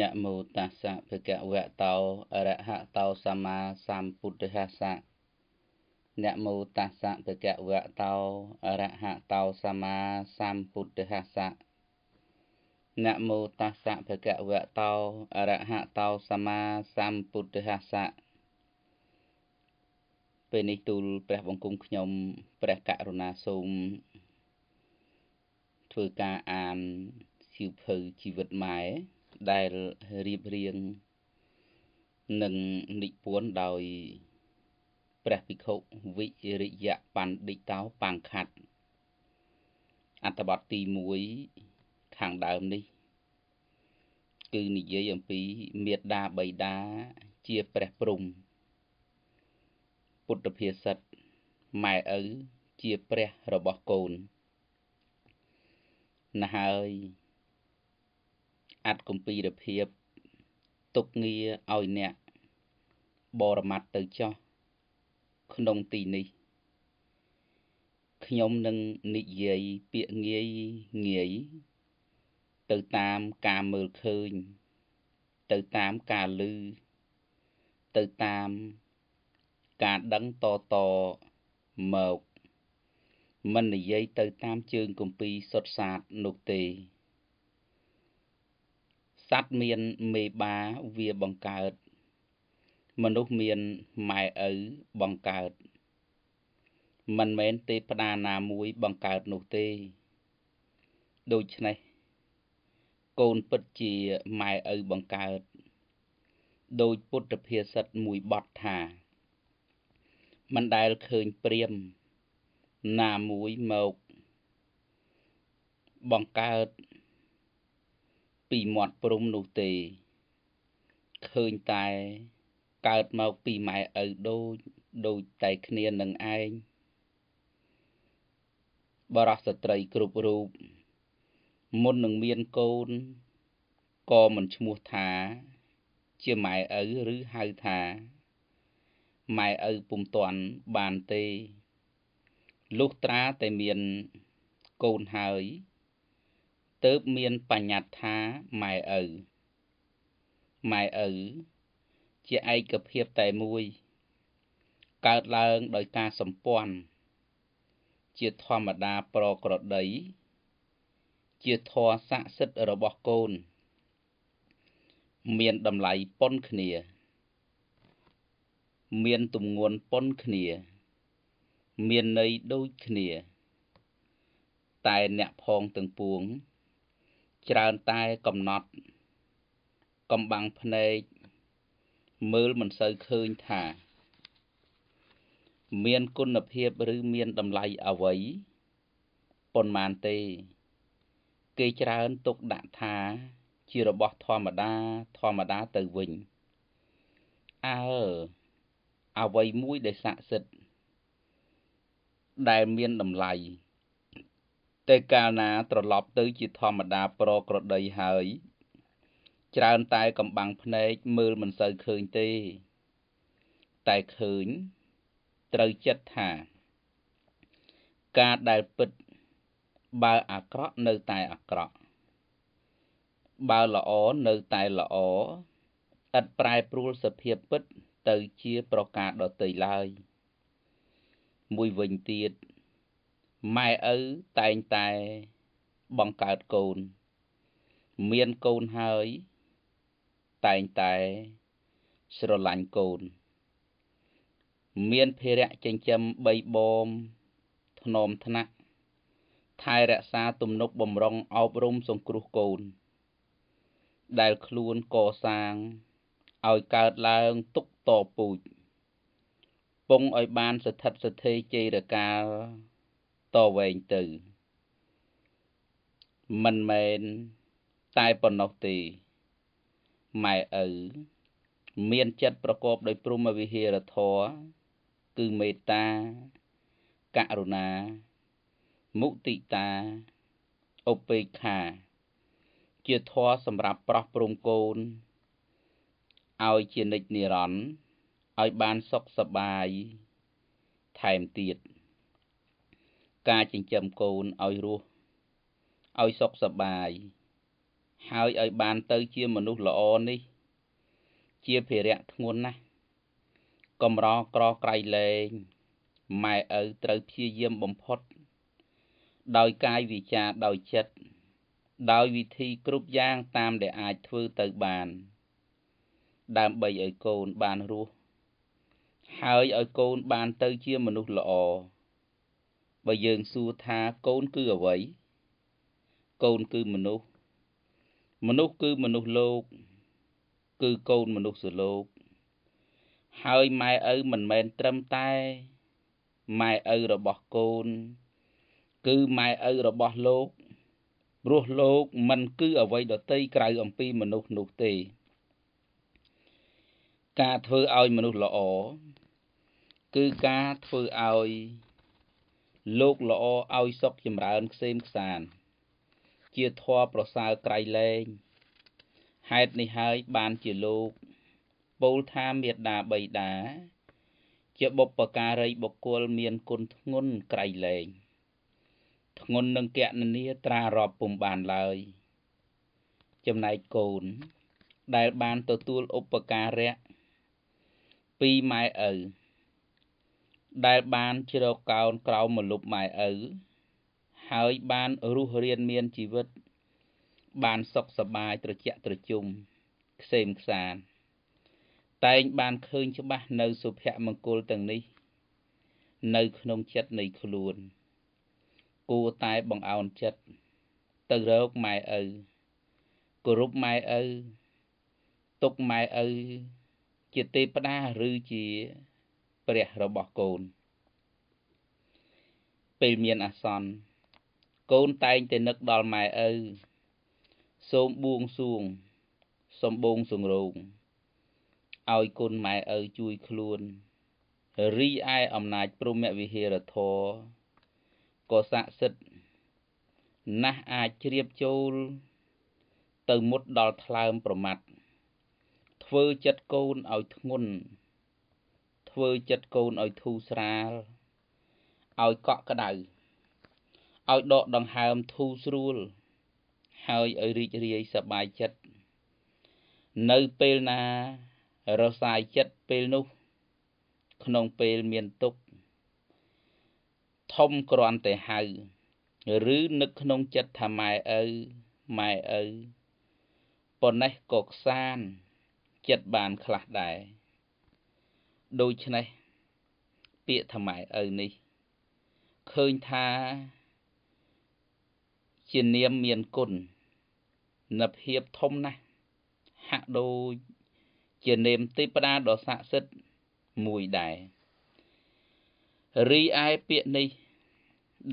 នមោតាសៈភគវៈតោអរហតោសម្មាសម្ពុទ្ធហាសៈនមោតាសៈភគវៈតោអរហតោសម្មាសម្ពុទ្ធហាសៈនមោតាសៈភគវៈតោអរហតោសម្មាសម្ពុទ្ធហាសៈពេលនេះទូលព្រះបង្គំខ្ញុំព្រះករុណាសូមធ្វើការអានសៀវភៅជីវិតម៉ែដែលរៀបរៀងនិងនិពន្ធដោយព្រះភិក្ខុវិរិយបណ្ឌិតោបាំងខាត់អត្ថបទទី1ខាងដើមនេះ គឺនិយាយអំពីមេត្តាបៃតាជាព្រះព្រំ ពុទ្ធភាសិតម៉ែឪជាព្រះរបស់កូនណាស់ហើយអត្តគម្ពីរភាពទុកងារឲ្យអ្នកបរមត្តទៅចោះក្នុងទីនេះខ្ញុំនឹងនិយាយពាក្យងាយងាយទៅតាមការមើលឃើញទៅតាមការឮទៅតាមការដឹងតតមកមិននិយាយទៅតាមជើងគម្ពីរសុទ្ធសាធនោះទេសត្វមានមេបាវាបង្កើតមនុស្សមានម៉ែឪបង្កើត មិនមែនទេព្តាណាមួយបង្កើតនោះទេ ដូច្នេះកូនពិតជាម៉ែឪបង្កើតដោយពុទ្ធភាសិតមួយបទថា មិនដែលឃើញព្រាមណាមួយមកបង្កើតពីមាត់ ព្រំនោះទេ ឃើញតែ កើតមកពីម៉ែឪដូចដូចតែគ្នានឹងឯងបរោះស្ត្រីគ្រប់រូប មុននឹងមានកូនក៏មិនឈ្មោះថា ជាម៉ែឪឬហៅថាម៉ែឪពុំតាន់បានទេលុះត្រាតែមានកូនហើយទើបមានបញ្ញត្តិថាម៉ែឪម៉ែឪជាឯកភាពតែមួយ កើតឡើងដោយការសម្ពន្ធជាធម្មតាប្រក្រតីជាធរស័ក្តិសិទ្ធិរបស់កូន មានតម្លៃប៉ុនគ្នា មានទំនួនប៉ុនគ្នា មានន័យដូចគ្នា តែអ្នកផងទាំងពួងច្រើនតែកំណត់កំបាំងភ្នែកមើលមិនសូវឃើញថា មានគុណភាពឬមាន តម្លៃអ្វីប៉ុន្មានទេគេច្រើនទុកដាក់ថា ជារបស់ធម្មតាធម្មតាទៅវិញអើអ្វីមួយដែលស័ក្តិសិទ្ធដែលមានតម្លៃតែកាលណាត្រឡប់ទៅជាធម្មតាប្រក្រដីហើយ ច្រើនតែកំបាំងភ្នែកមើលមិនសូវឃើញទេតែឃើញត្រូវចិត្តថា ការដែលពិត បើអាក្រក់នៅតែអាក្រក់ បើល្អនៅតែល្អឥតប្រែប្រួលសភាពពិតទៅជាប្រការដតីឡើយ មួយវិញទៀតម៉ែឪតែងតែ បង្កើតកូន មានកូនហើយ តែងតែ ស្រឡាញ់កូន មានភារៈចិញ្ចឹមបីបងធ្នមថ្នាក់ថែរក្សាទំនប់បំរុងអប់រំសង្គ្រោះកូន ដែលខ្លួនកសាងឲ្យកើតឡើងទុកតពូជពងឲ្យបានស្ថិតស្ថេរជ័យរកាលតវែងទៅ មិនមែនតែប៉ុណ្ណោះទេម៉ែឪមានចិត្តប្រកបដោយព្រមវិហារធម៌គឺមេត្តាករុណាមុទិតាឧបេក្ខាជាធម៌សម្រាប់ប្រោះព្រំកូនឲ្យជានិច្ចនិរន្តរ៍ឲ្យបានសុខសប្បាយថែមទៀត។ការចិញ្ចឹមកូនឲ្យរស់ឲ្យសុខសប្បាយហើយឲ្យបានទៅជាមនុស្សល្អនេះ ជាភារៈធ្ងន់ណាស់កំរក្រក្រៃលែងម៉ែឪត្រូវព្យាយាមបំផុត ដោយកាយវាចាដោយចិត្តដោយវិធីគ្រប់យ៉ាងតាមដែលអាចធ្វើទៅបាន ដើម្បីឲ្យកូនបានរស់ហើយឲ្យកូនបានទៅ ជាមនុស្សល្អបើយើងសួរថាកូនគឺអ្វីកូនគឺមនុស្សមនុស្សគឺមនុស្សលោក គឺកូនមនុស្សលោក ហើយម៉ែឪមិនមែនត្រឹមតែម៉ែឪរបស់កូន គឺម៉ែឪរបស់លោកព្រោះលោកមិន គឺអ្វីដតីក្រៅអំពីមនុស្សនោះទេ ការធ្វើឲ្យមនុស្សល្អគឺការធ្វើឲ្យលោកល្អឲ្យសុខចម្រើនខ្សែមខ្សាន ជាធัวប្រសើរក្រៃលែងហេតុនេះហើយបានជាលោកពោលថាមេដាបៃតាជាបុព្វការីបុគ្គលមានគុណធ្ងន់ក្រៃលែងធ្ងន់នឹងកណនីត្រារាប់ពុំបានឡើយចំណែកកូន ដែលបានទទួលឧបការៈពីម៉ែឪដែលបានជ្រកកោនក្រោមម្លប់ម៉ែឪហើយបានរស់រានមានជីវិត បានសុខសប្បាយត្រជាក់ត្រជុំខ្សែមខ្សាន តែងបានឃើញច្បាស់នៅសុភមង្គលទាំងនេះ នៅក្នុងចិត្តនៃខ្លួនគួរតែបង្អោនចិត្តទៅរកម៉ែឪគោរពម៉ែឪទុកម៉ែឪជាទេពតាឬជាព្រះរបស់កូន ពេលមានអាសន្នកូនតែងតែនឹកដល់ម៉ែឪសូមបួងសួងសំបងសង្រោងឲ្យគុណម៉ែឪជួយខ្លួនរីឯអំណាចព្រមវិហារធរក៏ស័ក្តិសិទ្ធណាស់អាចជ្រាបចូល ទៅមុតដល់ថ្លើមប្រមាត់ធ្វើចិត្តកូនឲ្យធ្ងន់ធ្វើចិត្តកូនឲ្យធូរស្រាលឲ្យកក់ក្ដៅឲ្យដកដង្ហើមធូរស្រួលហើយឲ្យរីករាយសប្បាយចិត្តនៅពេលណា រសាយចិត្តពេលនោះ ក្នុងពេលមានទុក្ខធំក្រាន់តែហៅ ឬនឹកក្នុងចិត្តថាម៉ែឪម៉ែឪប៉ុណ្ណេះក៏ខ្សានចិត្តបានខ្លះដែរដូច្នេះពាក្យថ្មែឪនេះឃើញថា ជានាម មានគុណនភាពធំណាស់ហាក់ដូចជានាមទេព្តាដ៏ស័ក្តិសិទ្ធិមួយដែររីឯពាក្យនេះ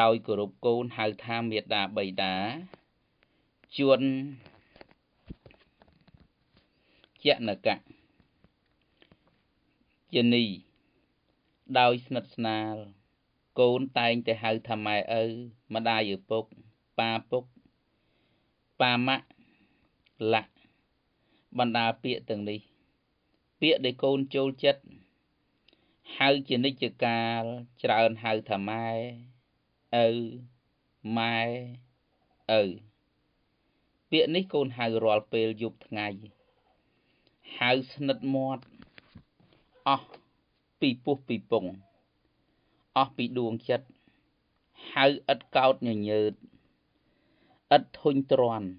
ដោយគោរពកូនហៅថាមេដាបៃតាជួនយណកៈជានីដោយស្និទ្ធស្នាល កូនតែងតែហៅថាម៉ែឪម្ដាយឪពុកប៉ាពុកប៉ាម៉ាក់ឡាក់បណ្ដាពាក្យទាំងនេះពាក្យដែលកូនចូលចិត្តហៅជានិច្ចកាលច្រើនហៅថាម៉ែឪម៉ែឪពាក្យនេះកូនហៅរាល់ពេលយប់ថ្ងៃ ហៅស្និទ្ធមាត់អស់ពីពោះពីពងអស់ពីដួងចិត្តហៅឥតកោតញញើតឥតធុញទ្រាន់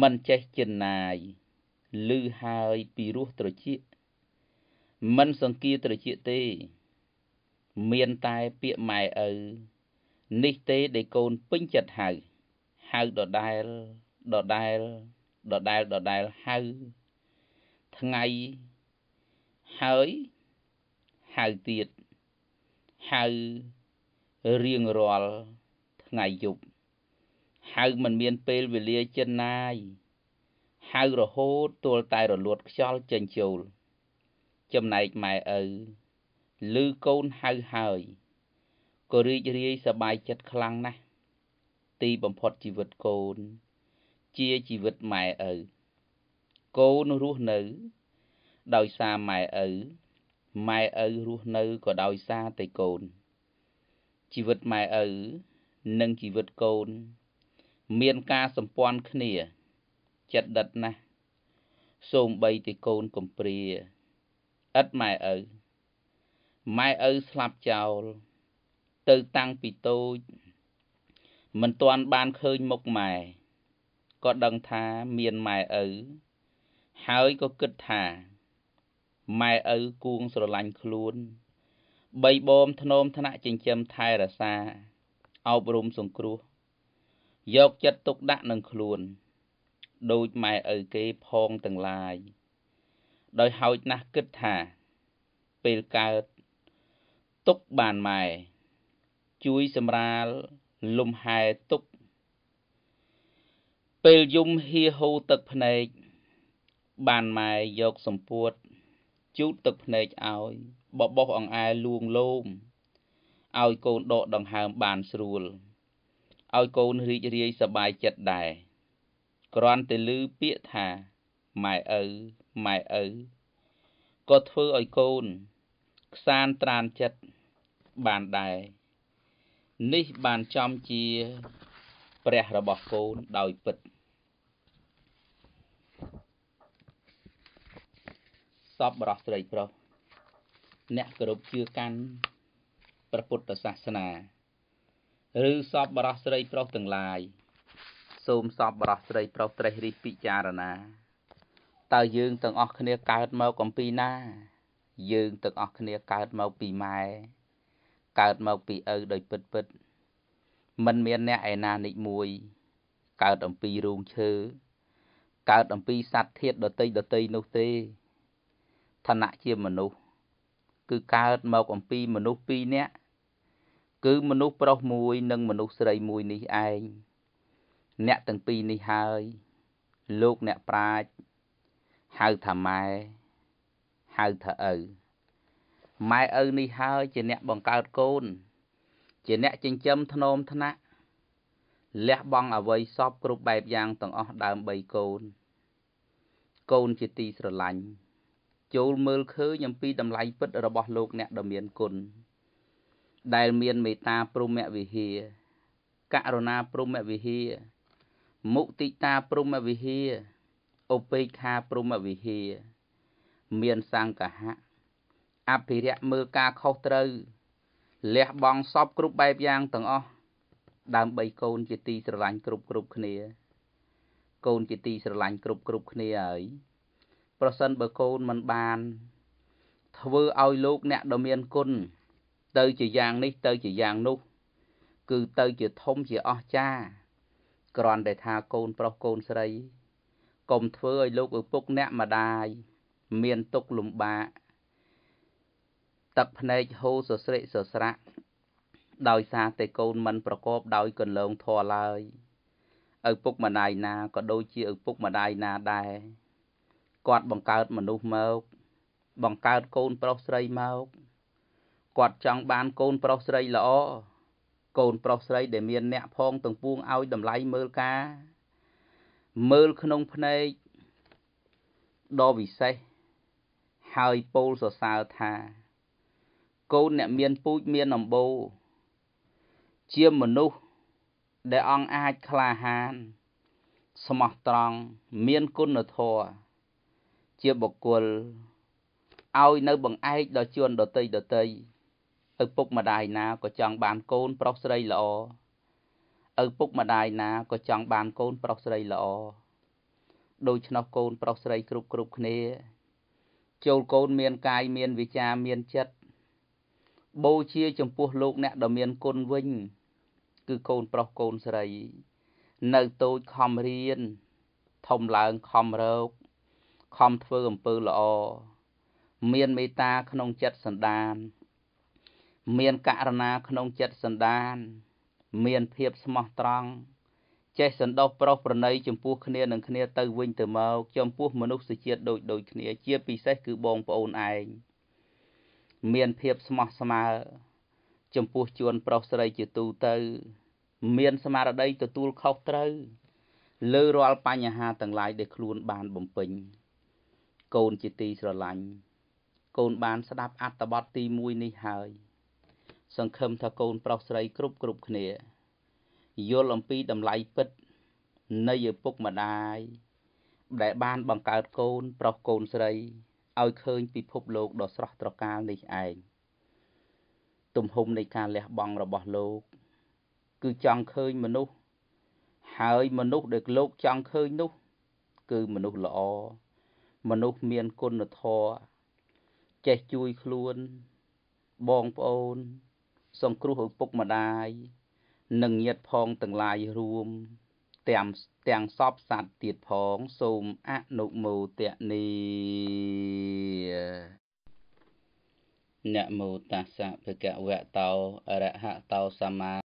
មិនចេះចិនណាយឮហើយពីរសត្រចៀកមិនសង្គាត្រចៀកទេ មានតែពាក្យម៉ែឪនេះទេដែលកូនពេញចិត្តហៅ ហៅដដែល ដដែល ដដែលដដែលហៅថ្ងៃហើយហៅទៀតហៅរៀងរាល់ថ្ងៃយប់ហៅមិនមានពេលវេលាចិនណាយហៅរហូតទល់តែរលត់ខ្យល់ចេញចូល ចំណែកម៉ែឪឮកូនហៅហើយក៏រីករាយសប្បាយចិត្តខ្លាំងណាស់ទីបំផុតជីវិតកូន ជាជីវិតម៉ែឪកូនរស់នៅដោយសារម៉ែឪម៉ែឪរស់នៅក៏ដោយសារតែកូន ជីវិតម៉ែឪនិងជីវិតកូន មានការសម្ព័ន្ធគ្នា ចិត្តដិតណាស់សូមបីទីកូនកំព្រាឥតម៉ែឪម៉ែឪស្លាប់ចោលទៅតាំងពីតូចមិនទាន់បានឃើញមុខម៉ែក៏ដឹងថាមានម៉ែឪហើយក៏គិតថាម៉ែឪគួងស្រឡាញ់ខ្លួន បីបងធ្នមថ្នាក់ចិញ្ចឹមថែរក្សា អប់រំសង្គ្រោះ យកចិត្តទុកដាក់នឹងខ្លួនដូចម៉ែឪគេផងទាំងឡាយដោយហោចណាស់គិតថាពេលកើត ទុកបានម៉ែជួយសម្រាលលំហែទុក ពេលយំហៀហូទឹកភ្នែកបានម៉ែយកសម្ពួតជូតទឹកភ្នែកឲ្យបបោះអង្អែលួងលោមឲ្យកូនដកដង្ហើមបានស្រួលឲ្យកូនរីករាយសប្បាយចិត្តដែរគ្រាន់តែឮពាក្យថាម៉ែឪម៉ែឪក៏ធ្វើឲ្យកូនខ្សានត្រានចិត្តបានដែរនេះបានចំជា ព្រះរបស់កូនដោយពិត។សពបរោះស្រីប្រុសអ្នកគោរពជឿកាន់ព្រះពុទ្ធសាសនាឬសពបរោះស្រីប្រុសទាំងឡាយសូមសពបរោះស្រីប្រុសត្រេះរិះពិចារណាតើយើងទាំងអស់គ្នាកើតមកអំពីណា យើងទាំងអស់គ្នាកើតមកពីម៉ែកើតមកពីឪដោយពិតពិតមិនមានអ្នកឯណានិចមួយ កើតអំពីរូងឈើកើតអំពីសត្វធាតដតីដតីនោះទេឋានៈជាមនុស្សគឺកើតមកអំពីមនុស្សពីរនាក់គឺមនុស្សប្រុសមួយ និងមនុស្សស្រីមួយនេះឯងអ្នកទាំងពីរនេះហើយលោកអ្នកប្រាជ្ញហៅថាម៉ែហៅថាឪម៉ែឪនេះហើយ ជាអ្នកបង្កើតកូន ជាអ្នកចិញ្ចឹមថ្នមថ្នាក់លះបង់អវ័យសពគ្រប់បែបយ៉ាងទាំងអស់ដើមបីកូនកូនជាទីស្រឡាញ់ចូលមើលឃើញអំពីតម្លៃ ពិតរបស់លោកអ្នកដ៏មានគុណដែលមានមេត្តាព្រមវិហារករុណាព្រមវិហារមុទិតាព្រមវិហារឧបេក្ខាព្រមវិហារមានសង្កហៈអភិរៈមើលការខុសត្រូវលះបង់សពគ្រប់បែបយ៉ាងទាំងអស់ដើម្បីកូនជាទីស្រឡាញ់គ្រប់គ្រប់គ្នាកូនជាទីស្រឡាញ់គ្រប់គ្រប់គ្នាហើយប្រសិនបើកូនមិនបានធ្វើឲ្យលោកអ្នកដ៏មានគុណទៅជាយ៉ាងនេះទៅជាយ៉ាងនោះគឺទៅជាធំជាអស្ចារ្យគ្រាន់តែថាកូនប្រុសកូនស្រីកុំធ្វើឲ្យលោកឪពុកអ្នកម្ដាយមានទុកលំបាក ទឹកភ្នែកហូរសស្រិសស្រាក់ដោយសារតែកូនមិនប្រកបដោយកន្លងធម៌ឡើយឪពុកម្ដាយណាក៏ដូចជាឪពុកម្ដាយណាដែរគាត់បង្កើតមនុស្សមកបង្កើតកូនប្រុសស្រីមកគាត់ចង់បានកូនប្រុសស្រីល្អកូនប្រុសស្រីដែលមានអ្នកផងទាំងពួងឲ្យតម្លៃមើលការមើលក្នុងភ្នែកដ៏វិសេសហើយពោលសរសើរថាកូនអ្នកមានពូជមានអំបូរជាមនុស្សដែលអង្គអាចក្លាហានស្មោះត្រង់មានគុណធម៌ជាបុគ្គលឲ្យនៅបង្អែកដល់ជនដតីដតីឪពុកម្ដាយណាក៏ចង់បានកូនប្រុសស្រីល្អឪពុកម្ដាយណាក៏ចង់បានកូនប្រុសស្រីល្អដូច្នោះកូនប្រុសស្រីគ្រប់គ្រប់គ្នាចូលកូនមានកាយមានវិជាមានចិត្តបូជាចំពោះលោកអ្នកដ៏មានគុណវិញ គឺកូនប្រុសកូនស្រី នៅតូចខំរៀនធំឡើងខំរកខំធ្វើអំពើល្អ មានមេត្តាក្នុងចិត្តសន្តាន មានករណាក្នុងចិត្តសន្តាន មានភាពស្មោះត្រង់ចេះសន្តោសប្រុសប្រណីចំពោះគ្នានឹងគ្នាទៅវិញទៅមកចំពោះមនុស្សជាតិដូចដូចគ្នាជាពិសេសគឺបងប្អូនឯងមានភាពស្មោះស្មើចំពោះជួនប្រុសស្រីជាទូទៅ មានស្មារតីទទួលខុសត្រូវលើរាល់បញ្ហាទាំងឡាយដែលខ្លួនបានបំពេញ។កូនជាទីស្រឡាញ់កូនបានស្ដាប់អត្ថបទទី1នេះហើយ សង្ឃឹមថាកូនប្រុសស្រីគ្រប់គ្រប់គ្នាយល់អំពីតម្លៃពិតនៃឪពុកម្ដាយដែលបានបង្កើតកូនប្រុសកូនស្រីឲ្យឃើញពិភពលោកដ៏ស្រស់ត្រកាលនេះឯងទំហំនៃការលះបង់របស់លោក គឺចង់ឃើញមនុស្សហើយមនុស្សដែលលោកចង់ឃើញនោះ គឺមនុស្សល្អមនុស្សមានគុណធម៌ចេះជួយខ្លួន បងប្អូនសង្គ្រោះឪពុកម្ដាយនិងញាតិផងទាំងឡាយរួមទាំងទាំងសពសัตว์ទៀតផង សូមអនុមោទនីនមោតាសៈភគវៈតោអរហតោសម្មា